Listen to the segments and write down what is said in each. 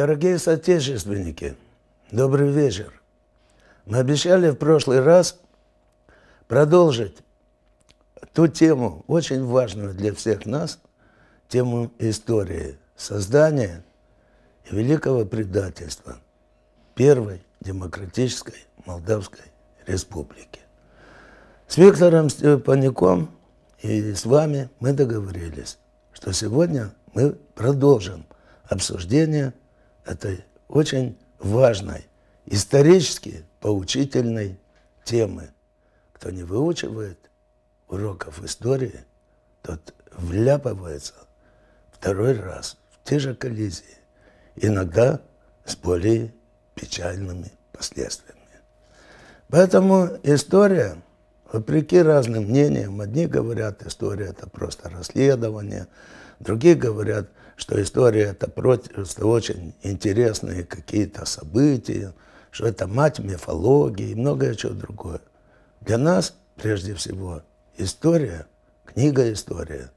Дорогие соотечественники, добрый вечер. Мы обещали в прошлый раз продолжить ту тему, очень важную для всех нас, тему истории создания и великого предательства Первой Демократической Молдавской Республики. С Виктором Степаняком и с вами мы договорились, что сегодня мы продолжим обсуждение это очень важной, исторически поучительной темы. Кто не выучивает уроков истории, тот вляпывается второй раз в те же коллизии, иногда с более печальными последствиями. Поэтому история, вопреки разным мнениям, одни говорят, история это просто расследование, другие говорят, что история это, просто очень интересные какие-то события, что это мать мифологии и многое чего другое. Для нас, прежде всего, история, книга история,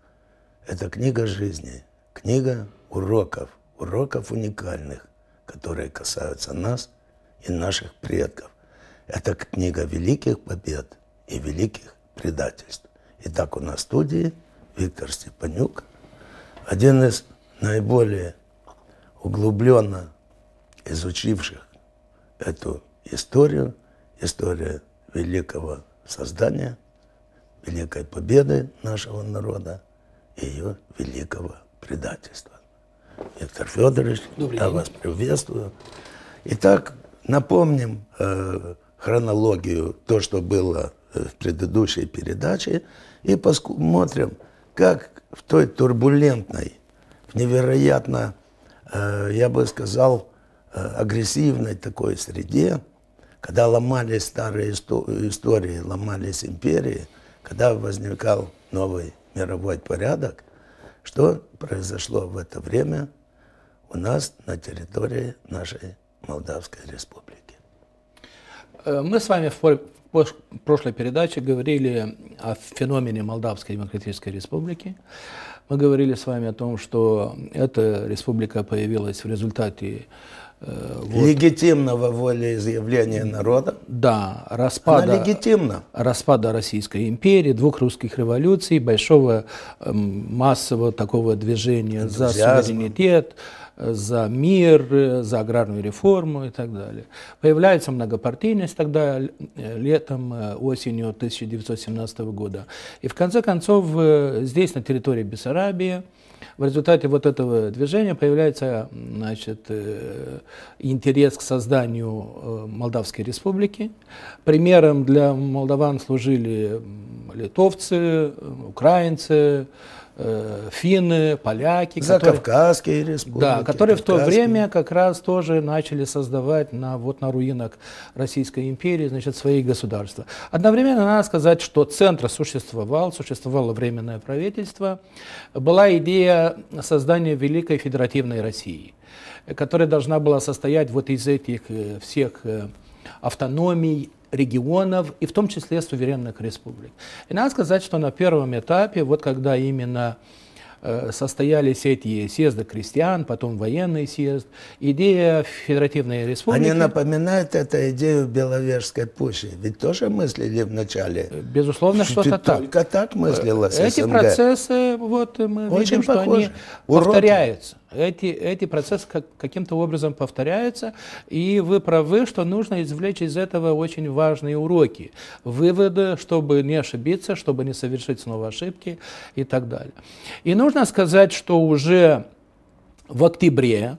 это книга жизни, книга уроков, уроков уникальных, которые касаются нас и наших предков. Это книга великих побед и великих предательств. Итак, у нас в студии Виктор Степанюк, один из наиболее углубленно изучивших эту историю, историю великого создания, великой победы нашего народа и ее великого предательства. Виктор Федорович, Добрый я день. вас приветствую. Итак, напомним э, хронологию, то, что было э, в предыдущей передаче, и посмотрим, как в той турбулентной невероятно, э, я бы сказал, э, агрессивной такой среде, когда ломались старые истории, ломались империи, когда возникал новый мировой порядок, что произошло в это время у нас на территории нашей Молдавской Республики. Э, мы с вами в прошлой передаче говорили о феномене Молдавской Демократической Республики, мы говорили с вами о том, что эта республика появилась в результате э, вот. Легитимного волеизъявления народа. Да, распада, Она легитимна. распада Российской империи, двух русских революций, большого эм, массового такого движения Энтузиазм. за суверенитет, за мир, за аграрную реформу и так далее. Появляется многопартийность тогда э, летом, э, осенью 1917 года. И в конце концов э, здесь, на территории Бессарабии, в результате вот этого движения появляется значит, интерес к созданию Молдавской республики. Примером для молдаван служили литовцы, украинцы, э, финны, поляки. Закавказские которые, республики. Да, которые в то время как раз тоже начали создавать на, вот, на руинах Российской империи значит, свои государства. Одновременно надо сказать, что центр существовал, существовало Временное правительство. Была идея создания Великой Федеративной России, которая должна была состоять вот из этих э, всех э, автономий, регионов и в том числе суверенных республик. И надо сказать, что на первом этапе, вот когда именно э, состоялись эти съезды крестьян, потом военный съезд. Идея Федеративной Республики... Они напоминают эту идею Беловежской пущи. Ведь тоже мыслили вначале. Безусловно, что-то так. Только так э, мыслилось Эти СНГ. процессы, вот мы Очень видим, похожи. что они Урод. повторяются эти, эти процессы как, каким-то образом повторяются, и вы правы, что нужно извлечь из этого очень важные уроки, выводы, чтобы не ошибиться, чтобы не совершить снова ошибки и так далее. И нужно сказать, что уже в октябре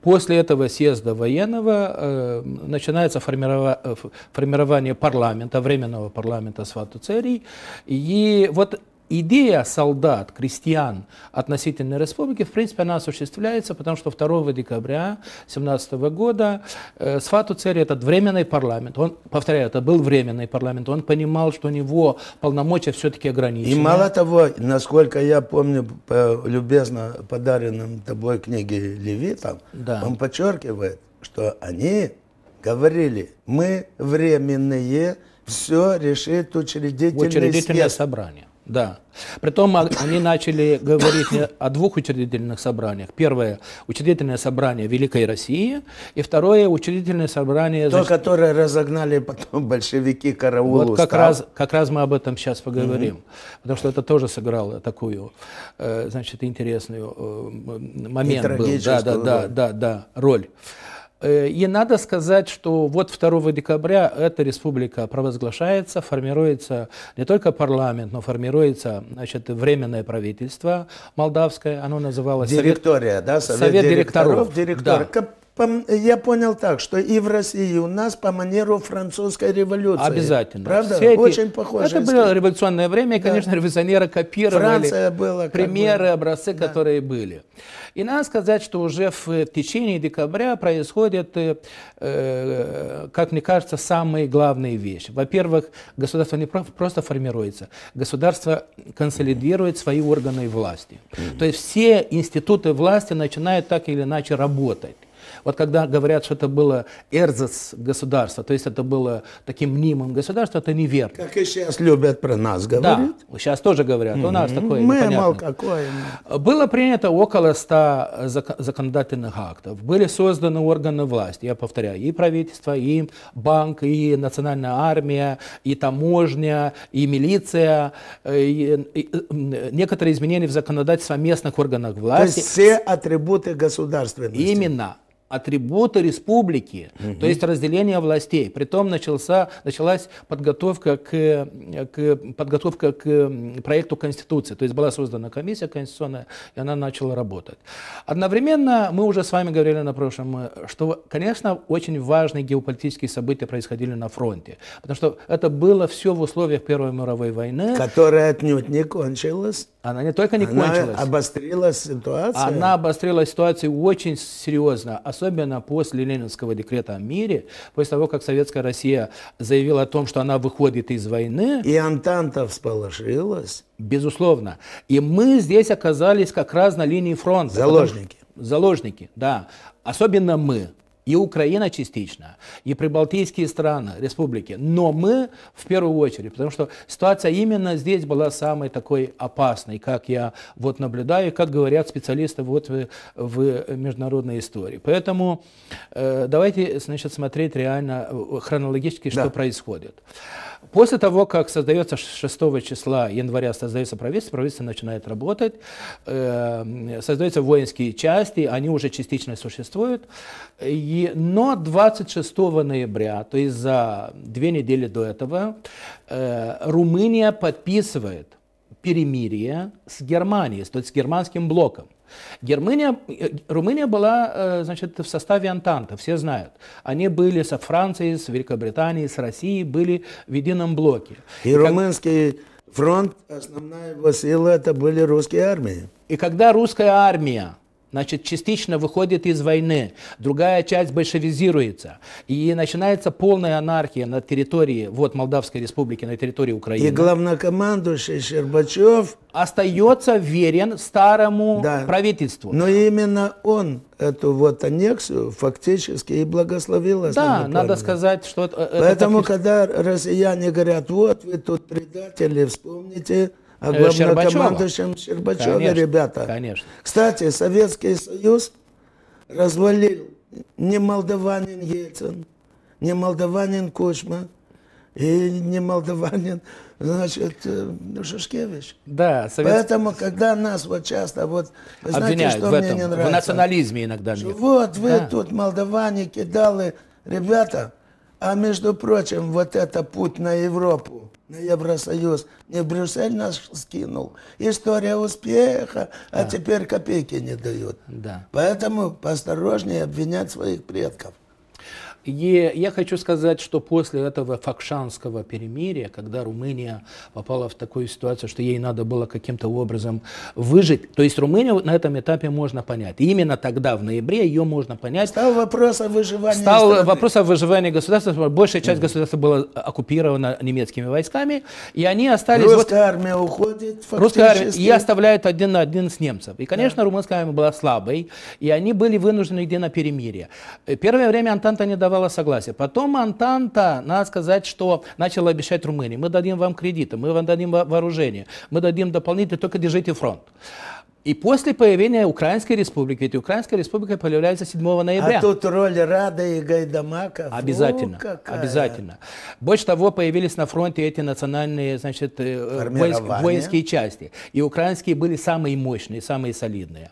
После этого съезда военного э, начинается формирова э, формирование парламента, временного парламента Свату Церий. И вот идея солдат, крестьян относительно республики, в принципе, она осуществляется, потому что 2 декабря 2017 года э, Сфату Цери, этот временный парламент, он, повторяю, это был временный парламент, он понимал, что у него полномочия все-таки ограничены. И мало того, насколько я помню, по любезно подаренным тобой книге Левитам, да. он подчеркивает, что они говорили, мы временные, все решит учредительный, учредительное съезд. собрание. Да. Притом они начали говорить о двух учредительных собраниях. Первое – учредительное собрание Великой России, и второе – учредительное собрание… То, значит, которое разогнали потом большевики караул Вот как раз, как раз мы об этом сейчас поговорим, угу. потому что это тоже сыграло такую, э, значит, интересную э, момент и был. Да, да, да, да, да, роль. Э, и надо сказать, что вот 2 декабря эта республика провозглашается, формируется не только парламент, но формируется значит, временное правительство молдавское, оно называлось... Директория, Совет, да? Совет, Совет директоров. директоров директор, да я понял так, что и в России у нас по манеру французской революции. Обязательно. Правда? Все эти... Очень похоже. Это было революционное время, и, да. конечно, революционеры копировали была, примеры, бы... образцы, да. которые были. И надо сказать, что уже в э, течение декабря происходят, э, э, как мне кажется, самые главные вещи. Во-первых, государство не просто формируется, государство консолидирует свои органы власти. То есть все институты власти начинают так или иначе работать. Вот когда говорят, что это было эрзац государство, то есть это было таким мнимым государство, это неверно. Как и сейчас любят про нас говорить. Да, сейчас тоже говорят. У нас такое Мы мало какое. Было принято около 100 законодательных актов. Были созданы органы власти, я повторяю, и правительство, и банк, и национальная армия, и таможня, и милиция, э, и, э, и, э, некоторые изменения в законодательстве местных органах власти. То есть все атрибуты государственности. Именно атрибуты республики, угу. то есть разделение властей. Притом начался, началась подготовка к, к, подготовка к проекту Конституции, то есть была создана комиссия конституционная, и она начала работать. Одновременно мы уже с вами говорили на прошлом, э, что, конечно, очень важные геополитические события происходили на фронте, потому что это было все в условиях Первой мировой войны. Которая отнюдь не кончилась. Она не только не она кончилась. Она обострила ситуацию. Она обострила ситуацию очень серьезно, особенно особенно после ленинского декрета о мире, после того, как советская Россия заявила о том, что она выходит из войны. И Антанта всполошилась. Безусловно. И мы здесь оказались как раз на линии фронта. Заложники. заложники, да. Особенно мы и Украина частично, и прибалтийские страны, республики. Но мы в первую очередь, потому что ситуация именно здесь была самой такой опасной, как я вот наблюдаю, как говорят специалисты вот в, в международной истории. Поэтому э, давайте значит, смотреть реально э, хронологически, да. что происходит. После того, как создается 6 числа января, создается правительство, правительство начинает работать, эм, создаются воинские части, они уже частично существуют. И, но 26 ноября, то есть за две недели до этого, э, Румыния подписывает перемирие с Германией, то есть с германским блоком. Германия, э, Румыния была э, значит, в составе Антанта, все знают. Они были со Францией, с Великобританией, с Россией, были в едином блоке. И, и румынский как... фронт, основная его сила, это были русские армии. И когда русская армия значит, частично выходит из войны, другая часть большевизируется, и начинается полная анархия на территории вот Молдавской республики, на территории Украины. И главнокомандующий Щербачев остается верен старому да. правительству. Но именно он эту вот аннексию фактически и благословил. Да, надо сказать, что... Поэтому, это... когда россияне говорят, вот вы тут предатели, вспомните а э, главнокомандующим Щербачева, ребята. Конечно. Кстати, Советский Союз развалил не молдаванин Ельцин, не молдаванин Кучма, и не молдаванин, значит, э, Шишкевич. Да, совет... Поэтому, когда нас вот часто вот, вы знаете, Обвиняют что в этом, не нравится? В национализме иногда. Нет. Вот вы да. тут молдаване кидали, ребята, а между прочим, вот это путь на Европу, на Евросоюз, не в Брюссель нас скинул. История успеха, а да. а теперь копейки не дают. Да. Поэтому поосторожнее обвинять своих предков. И я хочу сказать, что после этого факшанского перемирия, когда Румыния попала в такую ситуацию, что ей надо было каким-то образом выжить, то есть Румынию на этом этапе можно понять. И именно тогда, в ноябре, ее можно понять. Стал вопрос о выживании Стал страны. вопрос о выживании государства. Большая часть государства была оккупирована немецкими войсками, и они остались... Русская вот, армия уходит фактически. Русская армия и оставляют один на один с немцев. И, конечно, да. румынская армия была слабой, и они были вынуждены идти на перемирие. Первое время Антанта не давала давала согласие. Потом Антанта, надо сказать, что начала обещать Румынии, мы дадим вам кредиты, мы вам дадим вооружение, мы дадим дополнительно, только держите фронт. И после появления Украинской республики, ведь Украинская республика появляется 7 а ноября. А тут роль Рада и Гайдамака. Обязательно, Фу, какая. обязательно. Больше того, появились на фронте эти национальные, значит, э, воинские, воинские части. И украинские были самые мощные, самые солидные.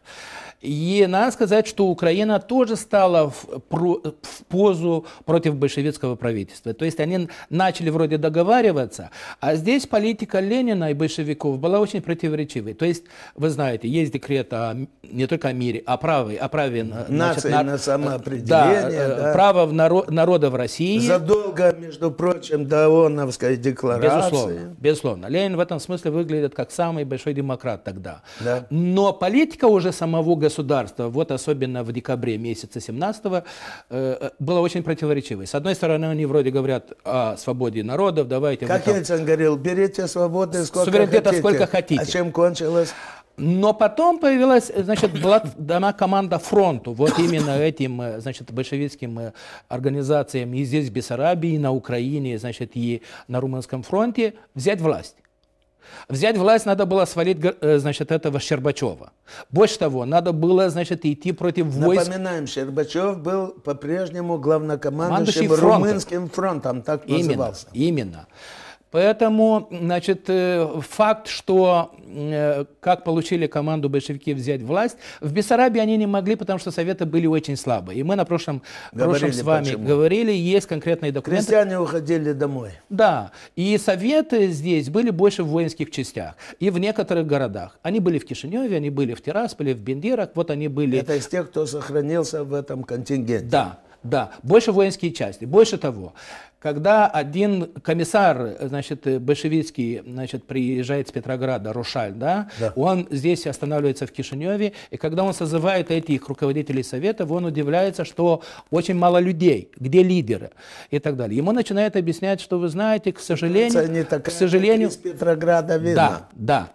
И надо сказать, что Украина тоже стала в, в позу против большевистского правительства. То есть они начали вроде договариваться, а здесь политика Ленина и большевиков была очень противоречивой. То есть, вы знаете, есть декрет о, не только о мире, о праве, о праве Нации на, на э, самоопределение. Да, э, да. Право в народ, народа в России. Задолго, между прочим, до ООНовской декларации. Безусловно, безусловно. Ленин в этом смысле выглядит как самый большой демократ тогда. Да. Но политика уже самого государства государства, вот особенно в декабре месяце 17 э, э, было очень противоречивой. С одной стороны, они вроде говорят о свободе народов, давайте... Как там... Ельцин говорил, берите свободы сколько хотите. сколько хотите. А чем кончилось? Но потом появилась, значит, была дана команда фронту, вот именно этим, э, значит, большевистским э, организациям и здесь, в Бессарабии, и на Украине, значит, и на Румынском фронте взять власть. Взять власть надо было свалить э, значит, этого Щербачева. Больше того, надо было значит, идти против войск. Напоминаем, Щербачев был по-прежнему главнокомандующим румынским фронтом, так именно, назывался. Именно. Поэтому, значит, э, факт, что э, как получили команду большевики взять власть, в Бессарабии они не могли, потому что советы были очень слабы. И мы на прошлом, прошлом с вами почему. говорили, есть конкретные документы. Крестьяне уходили домой. Да, и советы здесь были больше в воинских частях и в некоторых городах. Они были в Кишиневе, они были в Тирасполе, в Бендерах, вот они были... Это из тех, кто сохранился в этом контингенте. Да, да, больше воинские части. Больше того, когда один комиссар, значит, э, большевистский, значит, приезжает с Петрограда, Рушаль, да, да, он здесь останавливается в Кишиневе, и когда он созывает этих руководителей Советов, он удивляется, что очень мало людей, где лидеры и так далее. Ему начинает объяснять, что вы знаете, к сожалению, к сожалению, из Петрограда видно. Да, да.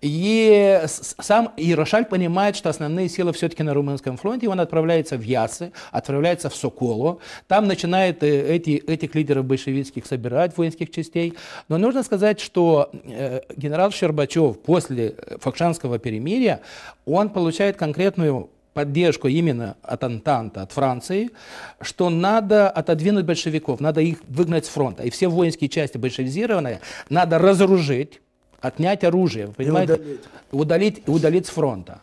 И сам Ярошаль понимает, что основные силы все-таки на румынском фронте, и он отправляется в Ясы, отправляется в Соколо, там начинает э, эти, этих лидеров большевистских собирать, воинских частей. Но нужно сказать, что э, генерал Щербачев после э, Фокшанского перемирия, он получает конкретную поддержку именно от Антанта, от Франции, что надо отодвинуть большевиков, надо их выгнать с фронта. И все воинские части большевизированные надо разоружить, отнять оружие, вы понимаете? И удалить. Удалить, удалить с фронта.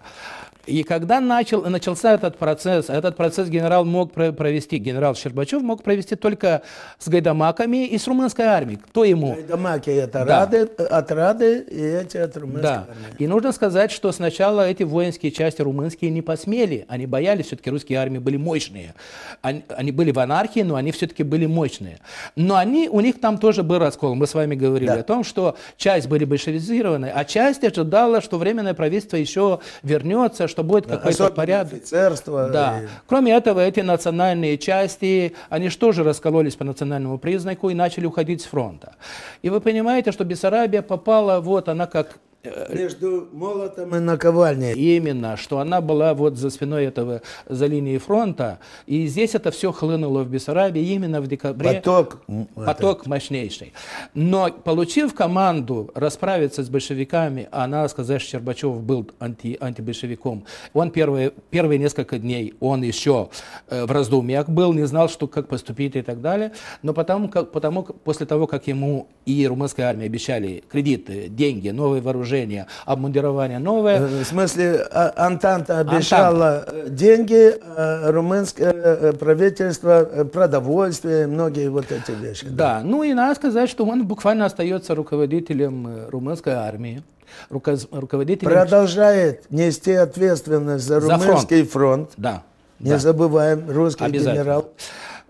И когда начал, начался этот процесс, этот процесс генерал мог провести, генерал Щербачев мог провести только с гайдамаками и с румынской армией. Кто ему? Гайдамаки это да. рады, от Рады и эти от румынской да. армии. И нужно сказать, что сначала эти воинские части румынские не посмели. Они боялись, все-таки русские армии были мощные. Они, они были в анархии, но они все-таки были мощные. Но они, у них там тоже был раскол. Мы с вами говорили да. о том, что часть были большевизированы, а часть ожидала, что Временное правительство еще вернется, что будет да, какой-то порядок. Офицерство. Да. И... Кроме этого, эти национальные части, они же тоже раскололись по национальному признаку и начали уходить с фронта. И вы понимаете, что Бессарабия попала, вот она как Э, между молотом и наковальней. Именно, что она была вот за спиной этого, за линией фронта, и здесь это все хлынуло в Бессарабии именно в декабре. Поток. Поток это... мощнейший. Но получив команду расправиться с большевиками, она надо сказать, что Щербачев был анти, антибольшевиком, он первые, первые несколько дней, он еще э, в раздумьях был, не знал, что, как поступить и так далее, но потом, как, потому, после того, как ему и румынская армия обещали кредиты, деньги, новые вооружения, вооружение, обмундирование новое. Э, в смысле, а, Антанта обещала Антанта. Э, деньги, э, румынское правительство, продовольствие, многие вот эти вещи. Да, да. ну и надо сказать, что он буквально остается руководителем румынской армии руководителем... Продолжает нести ответственность за, за румынский фронт. фронт. Да. Не да. забываем, русский генерал.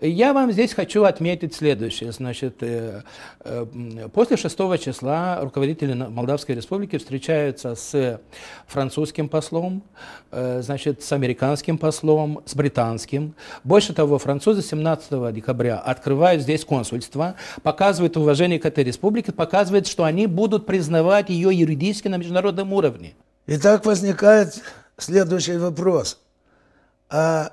Я вам здесь хочу отметить следующее. Значит, э, э, после 6 числа руководители Молдавской Республики встречаются с французским послом, э, значит, с американским послом, с британским. Больше того, французы 17 декабря открывают здесь консульство, показывают уважение к этой республике, показывают, что они будут признавать ее юридически на международном уровне. И так возникает следующий вопрос о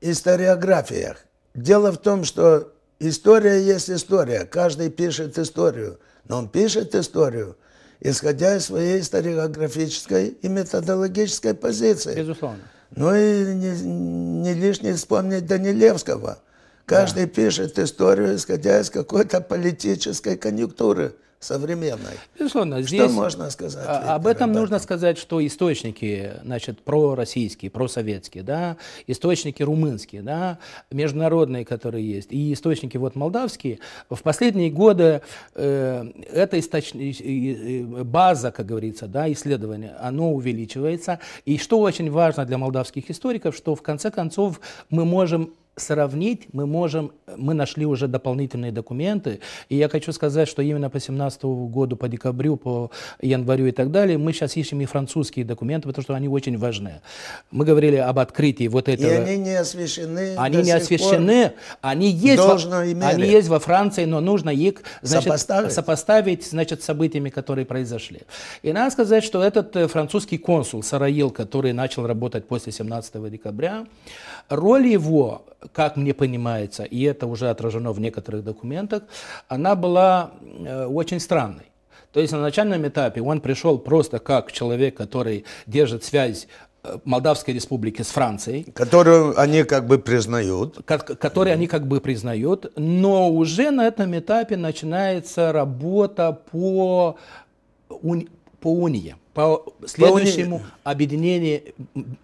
историографиях. Дело в том, что история есть история. Каждый пишет историю. Но он пишет историю, исходя из своей историографической и методологической позиции. Безусловно. Ну и не, не лишне вспомнить Данилевского. Каждый да. пишет историю, исходя из какой-то политической конъюнктуры современной. Безусловно, здесь что можно сказать? А, Виктор, об этом нужно сказать, что источники, значит, пророссийские, просоветские, да, источники румынские, да, международные, которые есть, и источники вот молдавские. В последние годы э, эта источ... база, как говорится, да, исследования, оно увеличивается. И что очень важно для молдавских историков, что в конце концов мы можем сравнить мы можем, мы нашли уже дополнительные документы, и я хочу сказать, что именно по 2017 году, по декабрю, по январю и так далее, мы сейчас ищем и французские документы, потому что они очень важны. Мы говорили об открытии вот этого. И они не освещены. Они не освещены, они есть, во, они есть во Франции, но нужно их значит, сопоставить. сопоставить значит, с событиями, которые произошли. И надо сказать, что этот э, французский консул Сараил, который начал работать после 17 декабря, роль его как мне понимается, и это уже отражено в некоторых документах, она была э, очень странной. То есть на начальном этапе он пришел просто как человек, который держит связь э, Молдавской республики с Францией. Которую они как бы признают. Которые они как бы признают, но уже на этом этапе начинается работа по, уни, по унии, по следующему по уни... объединению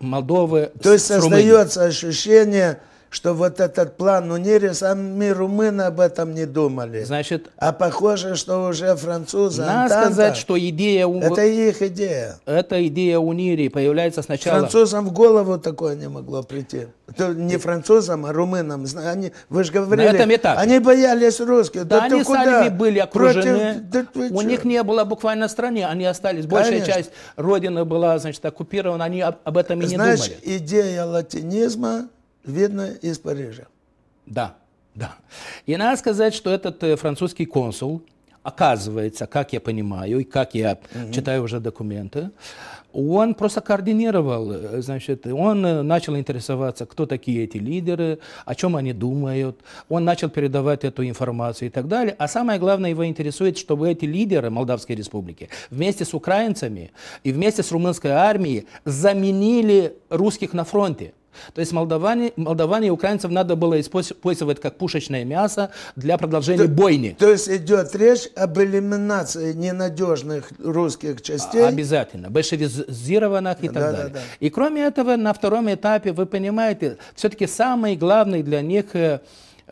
Молдовы То есть создается ощущение, что вот этот план Унири, сами румыны об этом не думали. Значит, а похоже, что уже французы, Надо Антанта, сказать, что идея... У... Это их идея. Это идея у Унири появляется сначала... Французам в голову такое не могло прийти. Это не французам, а румынам. Они, вы же говорили, На этом этапе. они боялись русских. Да, да они куда? сами были окружены. Против... Да у них не было буквально стране. они остались. Большая Конечно. часть родины была, значит, оккупирована, они об этом и не думали. Знаешь, идея латинизма видно из Парижа. Да, да. И надо сказать, что этот э, французский консул, оказывается, как я понимаю и как я угу. читаю уже документы, он просто координировал, э, значит, он э, начал интересоваться, кто такие эти лидеры, о чем они думают, он начал передавать эту информацию и так далее. А самое главное, его интересует, чтобы эти лидеры Молдавской республики вместе с украинцами и вместе с румынской армией заменили русских на фронте. То есть молдаване, молдаване и украинцев надо было использовать как пушечное мясо для продолжения то, бойни. То есть идет речь об элиминации ненадежных русских частей. Обязательно. Большевизированных и так да, далее. Да, да. И кроме этого, на втором этапе, вы понимаете, все-таки самый главный для них э,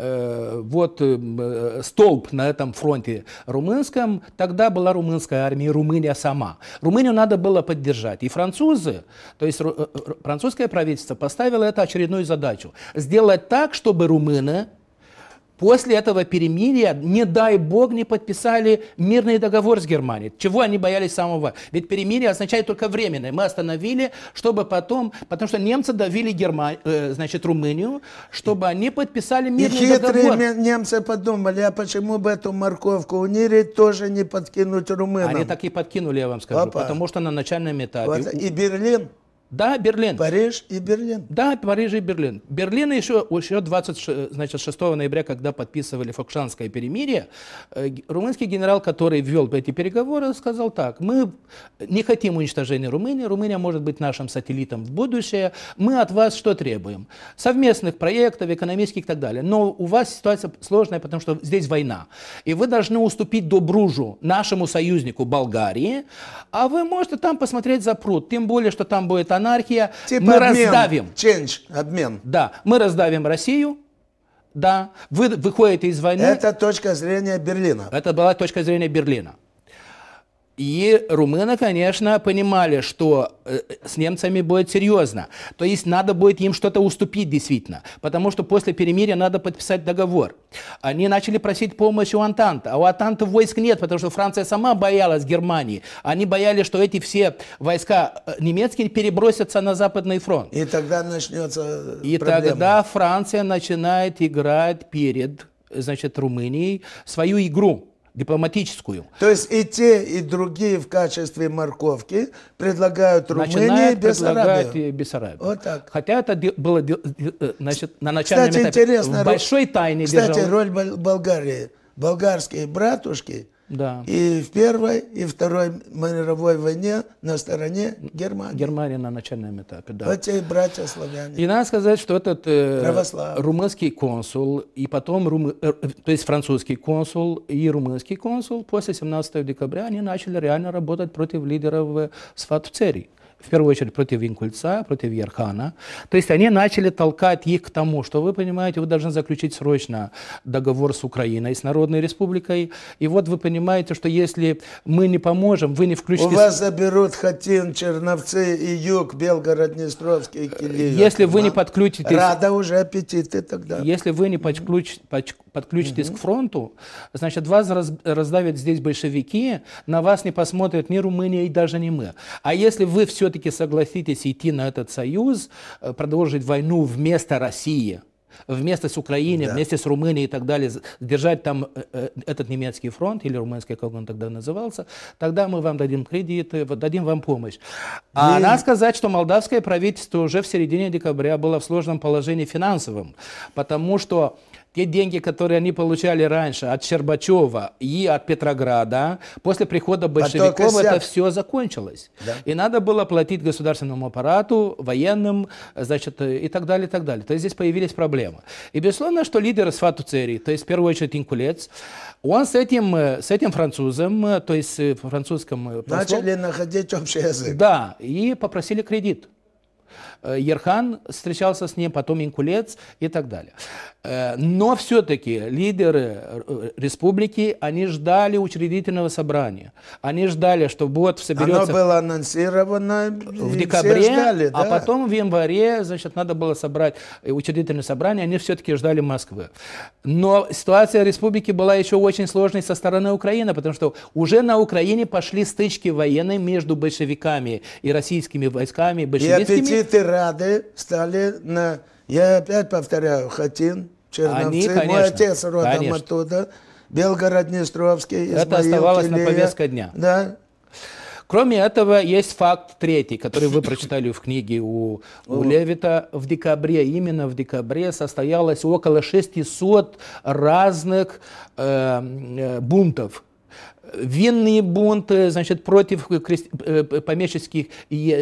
Э, вот э, э, столб на этом фронте румынском, тогда была румынская армия, Румыния сама. Румынию надо было поддержать. И французы, то есть французское правительство поставило это очередную задачу. Сделать так, чтобы румыны После этого перемирия, не дай бог, не подписали мирный договор с Германией. Чего они боялись самого? Ведь перемирие означает только временное. Мы остановили, чтобы потом... Потому что немцы давили Герма... Э, значит, Румынию, чтобы они подписали мирный договор. И договор. немцы подумали, а почему бы эту морковку унири тоже не подкинуть румынам? Они так и подкинули, я вам скажу. Опа. Потому что на начальном этапе... Вот. И Берлин да, Берлин. Париж и Берлин. Да, Париж и Берлин. Берлин еще, еще 26 значит, 6 ноября, когда подписывали Фокшанское перемирие, э, румынский генерал, который ввел эти переговоры, сказал так, мы не хотим уничтожения Румынии, Румыния может быть нашим сателлитом в будущее, мы от вас что требуем? Совместных проектов, экономических и так далее. Но у вас ситуация сложная, потому что здесь война. И вы должны уступить Добружу, нашему союзнику Болгарии, а вы можете там посмотреть за пруд, тем более, что там будет анархия. Типа мы обмен. раздавим. Change, обмен. Да, мы раздавим Россию. Да, вы выходите из войны. Это точка зрения Берлина. Это была точка зрения Берлина. И румыны, конечно, понимали, что э, с немцами будет серьезно. То есть надо будет им что-то уступить действительно, потому что после перемирия надо подписать договор. Они начали просить помощь у Антанта, а у Антанта войск нет, потому что Франция сама боялась Германии. Они боялись, что эти все войска э, немецкие перебросятся на Западный фронт. И тогда начнется И тогда Франция начинает играть перед значит, Румынией свою игру дипломатическую. То есть и те, и другие в качестве морковки предлагают Румынии Начинают и Бессарабию. Бессарабию. Вот так. Хотя это было э, значит, на начальном Кстати, этапе интересно, большой тайне Кстати, держал. роль Болгарии. Болгарские братушки – да. И в Первой и Второй мировой войне на стороне Германии. Германия на начальном этапе, да. Эти братья славяне. И надо сказать, что этот э, румынский консул, и потом, рум... Э, э, то есть французский консул и румынский консул после 17 декабря они начали реально работать против лидеров э, Сватцерии в первую очередь против Винкульца, против Ярхана. То есть они начали толкать их к тому, что вы понимаете, вы должны заключить срочно договор с Украиной, с Народной Республикой. И вот вы понимаете, что если мы не поможем, вы не включите... У вас заберут Хатин, Черновцы и Юг, Белгород, Днестровский, Киев. Если вы не подключите... Рада уже аппетиты тогда. Если вы не подключите подключитесь угу. к фронту, значит, вас раз, раздавят здесь большевики, на вас не посмотрят ни Румыния и даже не мы. А если вы все-таки согласитесь идти на этот союз, э, продолжить войну вместо России, вместо с Украиной, да. вместе с Румынией и так далее, держать там э, э, этот немецкий фронт или румынский, как он тогда назывался, тогда мы вам дадим кредиты, дадим вам помощь. А и... надо сказать, что молдавское правительство уже в середине декабря было в сложном положении финансовом, потому что те деньги, которые они получали раньше от Щербачева и от Петрограда, после прихода а большевиков это все закончилось. Да. И надо было платить государственному аппарату, военным, значит, и так далее, и так далее. То есть здесь появились проблемы. И безусловно, что лидер Сфату Цери, то есть в первую очередь Инкулец, он с этим, с этим французом, то есть э, французском... Э, Начали находить общий язык. Да, и попросили кредит. Э, Ерхан встречался с ним, потом Инкулец и так далее. Э, но все-таки лидеры э, республики, они ждали учредительного собрания. Они ждали, что вот соберется... Оно было анонсировано в декабре, ждали, а да? а потом в январе, значит, надо было собрать э, учредительное собрание. Они все-таки ждали Москвы. Но ситуация республики была еще очень сложной со стороны Украины, потому что уже на Украине пошли стычки военные между большевиками и российскими войсками, большевистскими. И аппетиты Рады стали на я опять повторяю, Хатин, Черновцы, Они, конечно, мой отец родом конечно. оттуда, Белгород, Днестровский, Измаил, Это оставалось на повестке дня. Да. Кроме этого, есть факт третий, который вы прочитали в книге у, у Левита. В декабре, именно в декабре, состоялось около 600 разных э, э бунтов винные бунты, значит, против э, помещических,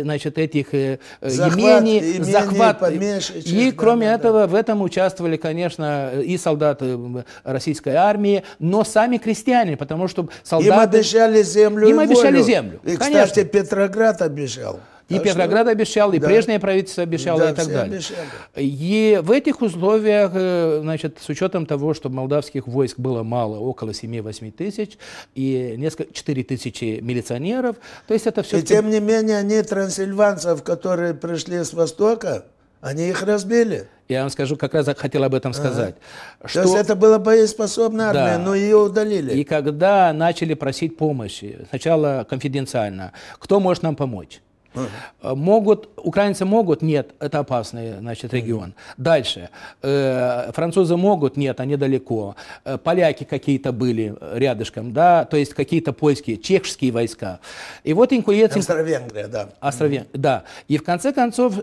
значит, этих э, э, захват, имений, имени, захват. И, кроме да, этого, да. в этом участвовали, конечно, и солдаты российской армии, но сами крестьяне, потому что солдаты... Им обещали землю Им обещали землю, И, кстати, Петроград обещал. И так Петроград что... обещал, и да. прежнее правительство обещало, да, и так далее. Обещали. И в этих условиях, э, значит, с учетом того, что молдавских войск было мало, около 7-8 тысяч, и несколько, 4 тысячи милиционеров, то есть это все... И тем не менее, они трансильванцев, которые пришли с востока, они их разбили. Я вам скажу, как раз хотел об этом сказать. Ага. Что... То есть это была боеспособная армия, да. но ее удалили. И когда начали просить помощи, сначала конфиденциально, кто может нам помочь? Ага. Э, могут, украинцы могут? Нет, это опасный значит, регион. Дальше. Э, французы могут? Нет, они далеко. Э, поляки какие-то были рядышком, да, то есть какие-то польские, чешские войска. И вот инкуэцин... Австро-Венгрия, да. Австро-Венгрия, да. И в конце концов,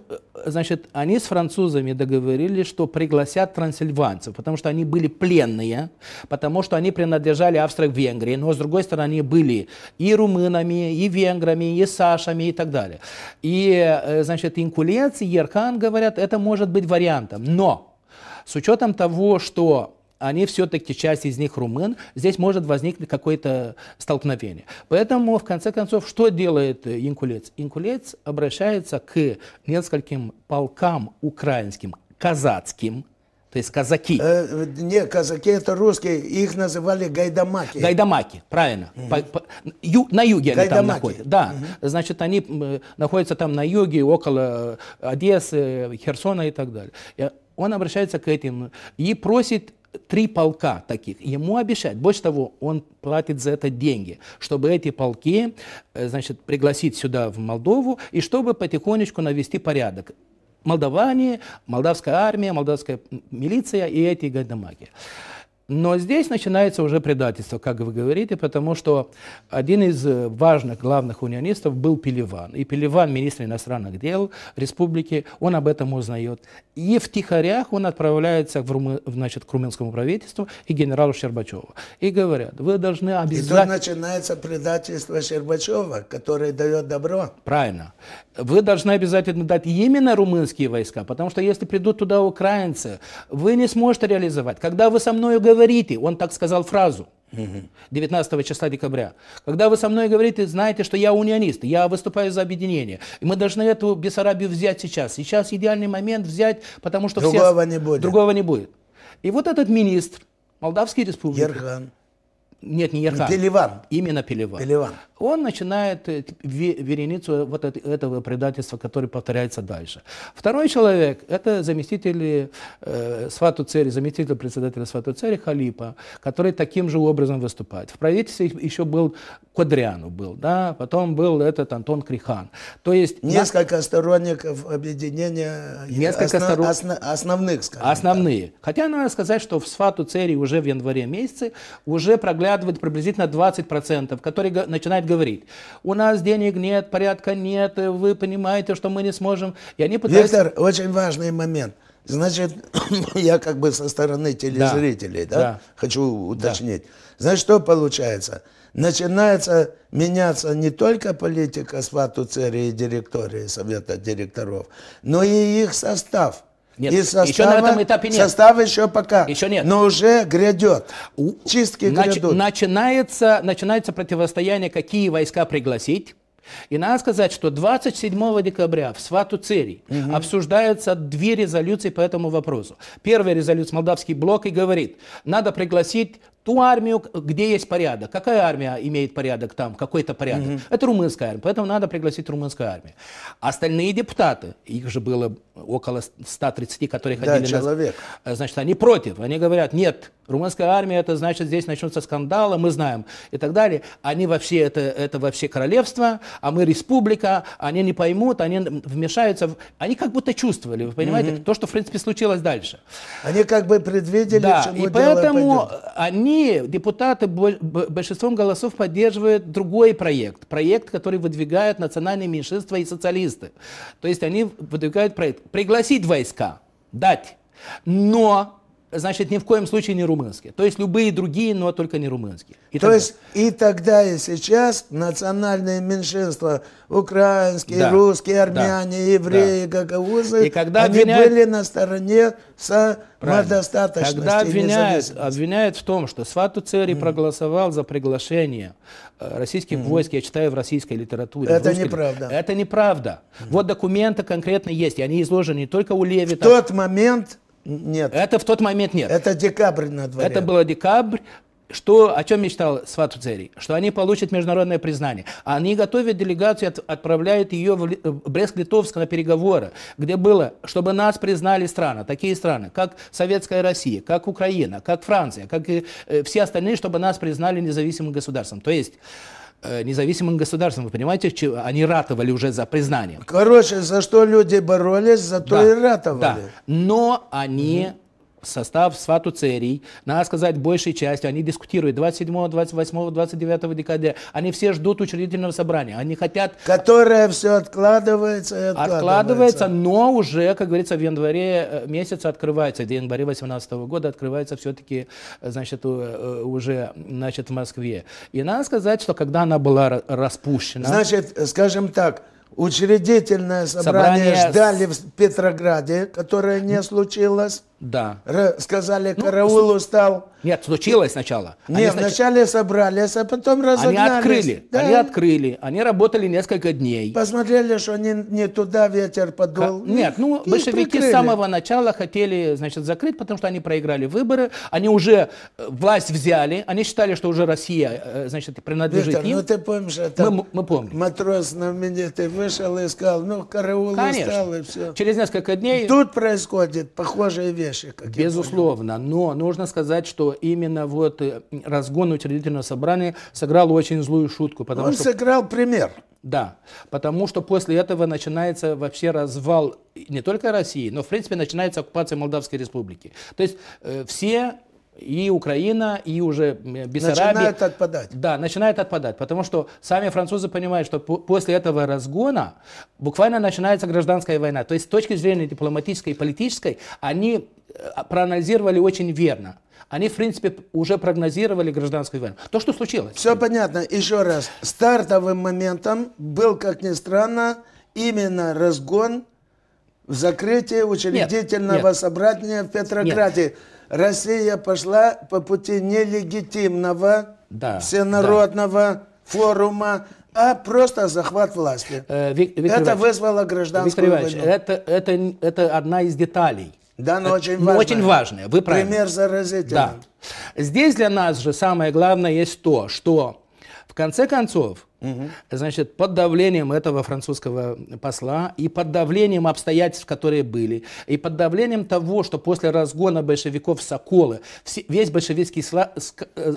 значит, они с французами договорились, что пригласят трансильванцев, потому что они были пленные, потому что они принадлежали Австро-Венгрии, но с другой стороны они были и румынами, и венграми, и сашами, и так далее далее. И, э, значит, инкулец и еркан говорят, это может быть вариантом. Но с учетом того, что они все-таки, часть из них румын, здесь может возникнуть какое-то столкновение. Поэтому, в конце концов, что делает э, инкулец? Инкулец обращается к нескольким полкам украинским, казацким, то есть казаки. Э, не, казаки это русские, их называли гайдамаки. Гайдамаки, правильно. Угу. По, по, ю, на юге гайдамаки. они там находятся. Да, угу. значит, они находятся там на юге, около э, Одессы, Херсона и так далее. И он обращается к этим и просит три полка таких. Ему обещают. Больше того, он платит за это деньги, чтобы эти полки, э, значит, пригласить сюда, в Молдову, и чтобы потихонечку навести порядок. Молдаване, молдавская армия, молдавская милиция и эти гайдамаки. Но здесь начинается уже предательство, как вы говорите, потому что один из э, важных главных унионистов был Пелеван. И Пелеван, министр иностранных дел республики, он об этом узнает. И в Тихарях он отправляется в Румы, значит, к румынскому правительству и генералу Щербачеву. И говорят, вы должны обязательно... И тут начинается предательство Щербачева, который дает добро. Правильно. Вы должны обязательно дать именно румынские войска, потому что если придут туда украинцы, вы не сможете реализовать. Когда вы со мной говорите, говорите, он так сказал фразу, 19 числа декабря. Когда вы со мной говорите, знаете, что я унионист, я выступаю за объединение. И мы должны эту Бессарабию взять сейчас. Сейчас идеальный момент взять, потому что другого все... не будет. Другого не будет. И вот этот министр Молдавской республики. Ерхан. Нет, не Ерхан. Пеливан. Именно Пеливан. Пеливан он начинает э, вереницу вот этого предательства, которое повторяется дальше. Второй человек – это заместитель э, Свату Цери, заместитель председателя Свату Цери Халипа, который таким же образом выступает. В правительстве еще был Кодриану был, да, потом был этот Антон Крихан. То есть несколько на... сторонников объединения, э, несколько осно... сторон... осно... основных, скажем основные. Так. Хотя надо сказать, что в Свату Цери уже в январе месяце уже проглядывает приблизительно 20 процентов, которые начинают начинают говорить, у нас денег нет, порядка нет, вы понимаете, что мы не сможем. И они пытаются... Виктор, очень важный момент. Значит, я как бы со стороны телезрителей, да, да, да. хочу уточнить. Да. Значит, что получается? Начинается меняться не только политика СВАТУ, ЦЕРИ и директории, совета директоров, но и их состав – нет, и состава, еще на этом этапе нет. Состава еще пока. Еще нет. Но уже грядет. чистки нач, грядут. Начинается, начинается противостояние, какие войска пригласить. И надо сказать, что 27 декабря в Свату-Цири угу. обсуждаются две резолюции по этому вопросу. Первая резолюция, молдавский блок, и говорит, надо пригласить ту армию, где есть порядок. Какая армия имеет порядок там, какой-то порядок? Угу. Это румынская армия, поэтому надо пригласить румынскую армию. Остальные депутаты, их же было около 130, которые да, ходили... человек. На... Э, значит, они против, они говорят, нет, румынская армия, это значит, здесь начнутся скандалы, мы знаем, и так далее. Они во все это, это во все королевства, а мы республика, они не поймут, они вмешаются. В... Они как будто чувствовали, вы понимаете, угу. то, что, в принципе, случилось дальше. Они как бы предвидели, да, чему и поэтому они депутаты большинством голосов поддерживают другой проект, проект, который выдвигают национальные меньшинства и социалисты. То есть они выдвигают проект пригласить войска, дать, но значит, ни в коем случае не румынские. То есть любые другие, но только не румынские. И То тогда. есть и тогда, и сейчас национальные меньшинства, украинские, да. русские, армяне, да. евреи, да. гагаузы, и когда они обвиняют... были на стороне самодостаточности. Когда обвиняют, обвиняют в том, что Свату Цери mm. проголосовал за приглашение э, российских mm. войск, я читаю в российской литературе. Это русской, неправда. Это неправда. Mm. Вот документы конкретно есть, и они изложены не только у Левита. В тот момент нет. Это в тот момент нет. Это декабрь на дворе. Это было декабрь. Что, о чем мечтал Свату Церий? Что они получат международное признание. Они готовят делегацию, от, отправляют ее в, в Брест-Литовск на переговоры, где было, чтобы нас признали страны, такие страны, как Советская Россия, как Украина, как Франция, как и, э, все остальные, чтобы нас признали независимым государством. То есть Э, независимым государством. Вы понимаете, они ратовали уже за признание. Короче, за что люди боролись, за то да, и ратовали. Да. Но они угу состав сватуцерий, надо сказать, большей частью, они дискутируют 27, 28, 29 декабря, они все ждут учредительного собрания, они хотят... Которое все откладывается и откладывается. Откладывается, но уже, как говорится, в январе э, месяце открывается, в январе 18 года открывается все-таки, э, значит, э, уже, значит, в Москве. И надо сказать, что когда она была распущена... Значит, скажем так, Учредительное собрание, собрание ждали в Петрограде, которое не случилось. Да. Р сказали, ну, караул устал. Нет, случилось сначала. Нет, они, вначале собрались, а потом разогнались. Они открыли, да? они открыли, они работали несколько дней. Посмотрели, что не, не туда ветер подул. К нет, ну, и большевики прикрыли. с самого начала хотели, значит, закрыть, потому что они проиграли выборы, они уже э, власть взяли, они считали, что уже Россия, э, значит, принадлежит Виктор, им. ну ты помнишь, это мы, мы помним. матрос знаменитый вышел и сказал, ну, караул устал и все. через несколько дней. Тут происходит похожая вещь важнейшие. Безусловно, но нужно сказать, что именно вот э, разгон учредительного собрания сыграл очень злую шутку. Потому Он что... сыграл пример. Да, потому что после этого начинается вообще развал не только России, но в принципе начинается оккупация Молдавской республики. То есть э, все и Украина, и уже Бессарабия. Начинают отпадать. Да, начинают отпадать, потому что сами французы понимают, что после этого разгона буквально начинается гражданская война. То есть с точки зрения дипломатической и политической они э, проанализировали очень верно. Они, в принципе, уже прогнозировали гражданскую войну. То, что случилось. Все понятно. Еще раз. Стартовым моментом был, как ни странно, именно разгон в закрытии учредительного нет, нет. собрания в Петрограде. Нет. Россия пошла по пути нелегитимного да, всенародного да. форума, а просто захват власти. Э, Вик, Виктор это Иванович, вызвало гражданскую Виктор войну. Это, это, это одна из деталей. Да, но э, очень важная. Очень важная, вы правильно. Пример заразительный. Да. Здесь для нас же самое главное есть то, что конце концов, угу. значит, под давлением этого французского посла и под давлением обстоятельств, которые были, и под давлением того, что после разгона большевиков Соколы весь большевистский э,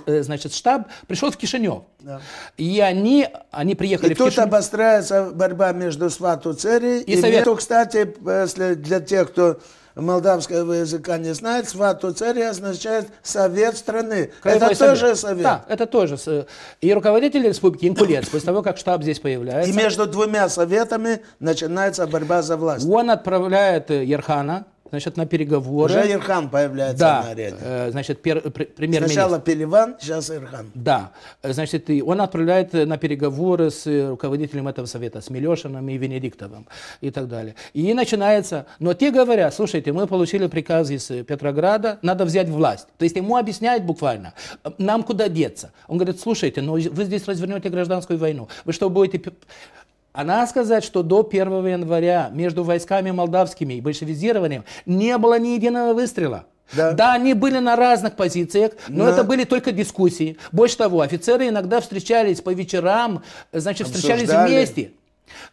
э, значит, штаб пришел в Кишинев. Да. И они, они приехали и в Кишинев. тут обостряется борьба между Свату-Цери и, и Совет... Миру, кстати, э, для тех, кто молдавского языка не знает, сватуцерий означает совет страны. Краевой это совет. тоже совет. Да, это тоже. И руководитель республики Инкулец, после того, как штаб здесь появляется. И между двумя советами начинается борьба за власть. Он отправляет э, Ерхана, значит, на переговоры. Уже Ирхан появляется да, на арене. Э, значит, пер, пр, премьер-министр. Сначала Пеливан, сейчас Ирхан. Да. Э, значит, и он отправляет э, на переговоры с руководителем этого совета, с Милешиным и Венедиктовым и так далее. И начинается... Но те говорят, слушайте, мы получили приказ из Петрограда, надо взять власть. То есть ему объясняют буквально, нам куда деться. Он говорит, слушайте, но вы здесь развернете гражданскую войну. Вы что, будете а надо сказать, что до 1 января между войсками молдавскими и большевизированием не было ни единого выстрела. Да. да, они были на разных позициях, но да. это были только дискуссии. Больше того, офицеры иногда встречались по вечерам, значит, Обсуждали. встречались вместе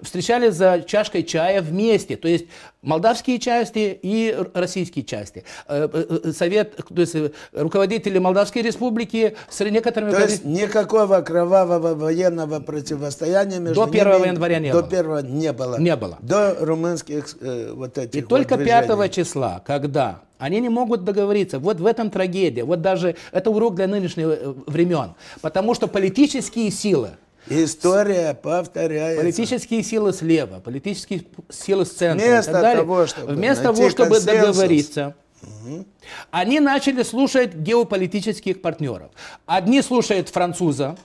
встречались за чашкой чая вместе, то есть молдавские части и российские части. Э, э, э, совет, то есть руководители Молдавской республики с некоторыми... То есть никакого кровавого военного противостояния между До 1 ними, января не до было. До первого не было. Не было. До румынских э, вот этих И вот только движений. 5 числа, когда они не могут договориться. Вот в этом трагедия. Вот даже это урок для нынешних времен. Потому что политические силы, История повторяется. Политические силы слева, политические силы с центра Вместо и так далее. Того, чтобы Вместо того, чтобы договориться, угу. они начали слушать геополитических партнеров. Одни слушают француза,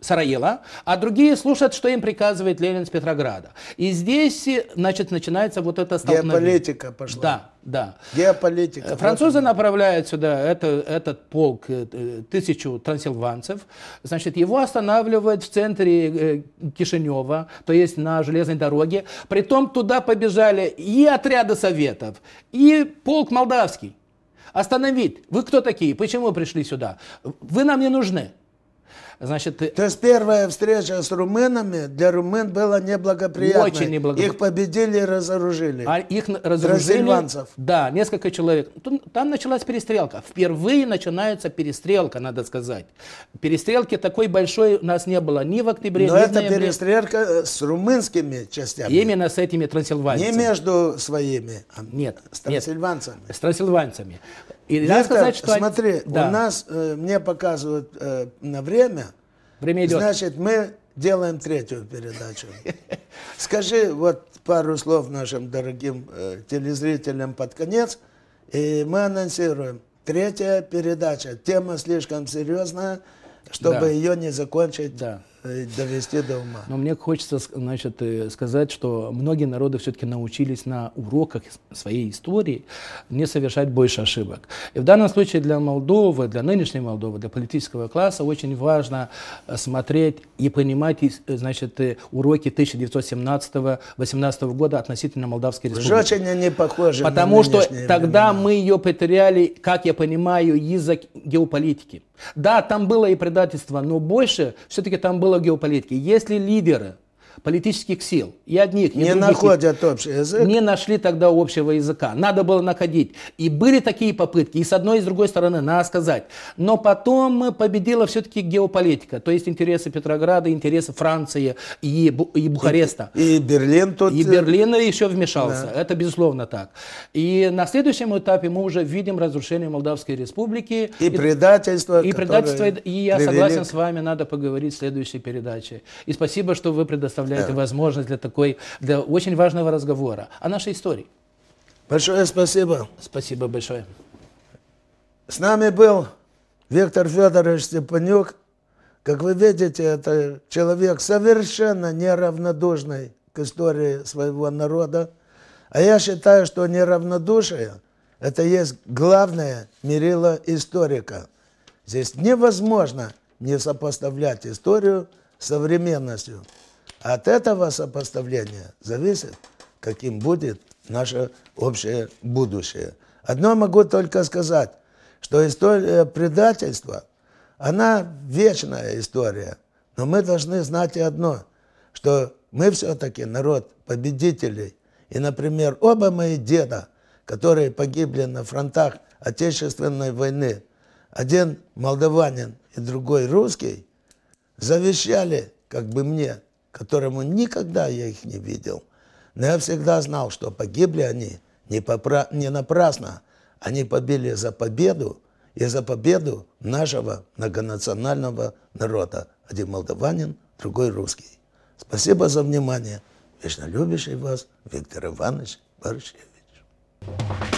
Сараила, а другие слушают, что им приказывает Ленин с Петрограда. И здесь, э, значит, начинается вот это столкновение. Геополитика пошла. Да, да. Геополитика. Французы направляют сюда это, этот полк, э, э, тысячу трансилванцев. Значит, его останавливают в центре Кишинева, то есть на железной дороге. Притом туда побежали и отряды советов, и полк молдавский. Остановить. Вы кто такие? Почему пришли сюда? Вы нам не нужны. Значит, То есть первая встреча с румынами для румын была неблагоприятной. Очень неблагоприятной. Их победили и разоружили. А их разоружили. Да, несколько человек. Там началась перестрелка. Впервые начинается перестрелка, надо сказать. Перестрелки такой большой у нас не было ни в октябре, Но ни в ноябре. Но это перестрелка э, с румынскими частями. Именно с этими трансильванцами. Не между своими. А нет. С трансильванцами. Нет, с трансильванцами. И Где-то, сказать, что смотри, да. у нас, э, мне показывают э, на время, время идет. значит, мы делаем третью передачу. Скажи вот пару слов нашим дорогим э, телезрителям под конец, и мы анонсируем. Третья передача. Тема слишком серьезная, чтобы да. ее не закончить да. Э, довести до ума. Но мне хочется значит, э, сказать, что многие народы все-таки научились на уроках своей истории не совершать больше ошибок. И в данном случае для Молдовы, для нынешней Молдовы, для политического класса очень важно э, смотреть и понимать значит, уроки 1917-18 года относительно Молдавской республики. Жочиня не похожа Потому что времена. тогда мы ее потеряли, как я понимаю, из-за геополитики. Да, там было и предательство, но больше все-таки там было геополитики. Если лидеры политических сил. И одних, и не других. находят общий язык. Не нашли тогда общего языка. Надо было находить. И были такие попытки, и с одной, и с другой стороны, надо сказать. Но потом э, победила все-таки геополитика, то есть интересы Петрограда, интересы Франции и, и Бухареста. И, и Берлин тут... И э, Берлин еще вмешался. Да. Это безусловно так. И на следующем этапе мы уже видим разрушение Молдавской республики. И, и предательство. И предательство. И я согласен с вами, надо поговорить в следующей передаче. И спасибо, что вы предоставили предоставляете да. возможность для такой, для очень важного разговора о нашей истории. Большое спасибо. Спасибо большое. С нами был Виктор Федорович Степанюк. Как вы видите, это человек совершенно неравнодушный к истории своего народа. А я считаю, что неравнодушие – это есть главное мерило историка. Здесь невозможно не сопоставлять историю с современностью. От этого сопоставления зависит, каким будет наше общее будущее. Одно могу только сказать, что история предательства, она вечная история. Но мы должны знать и одно, что мы все-таки народ победителей. И, например, оба мои деда, которые погибли на фронтах Отечественной войны, один молдаванин и другой русский, завещали как бы мне – которому никогда я их не видел. Но я всегда знал, что погибли они не, попра... не напрасно. Они побили за победу и за победу нашего многонационального народа. Один молдаванин, другой русский. Спасибо за внимание. Вечно любящий вас Виктор Иванович Борщевич. Thank you.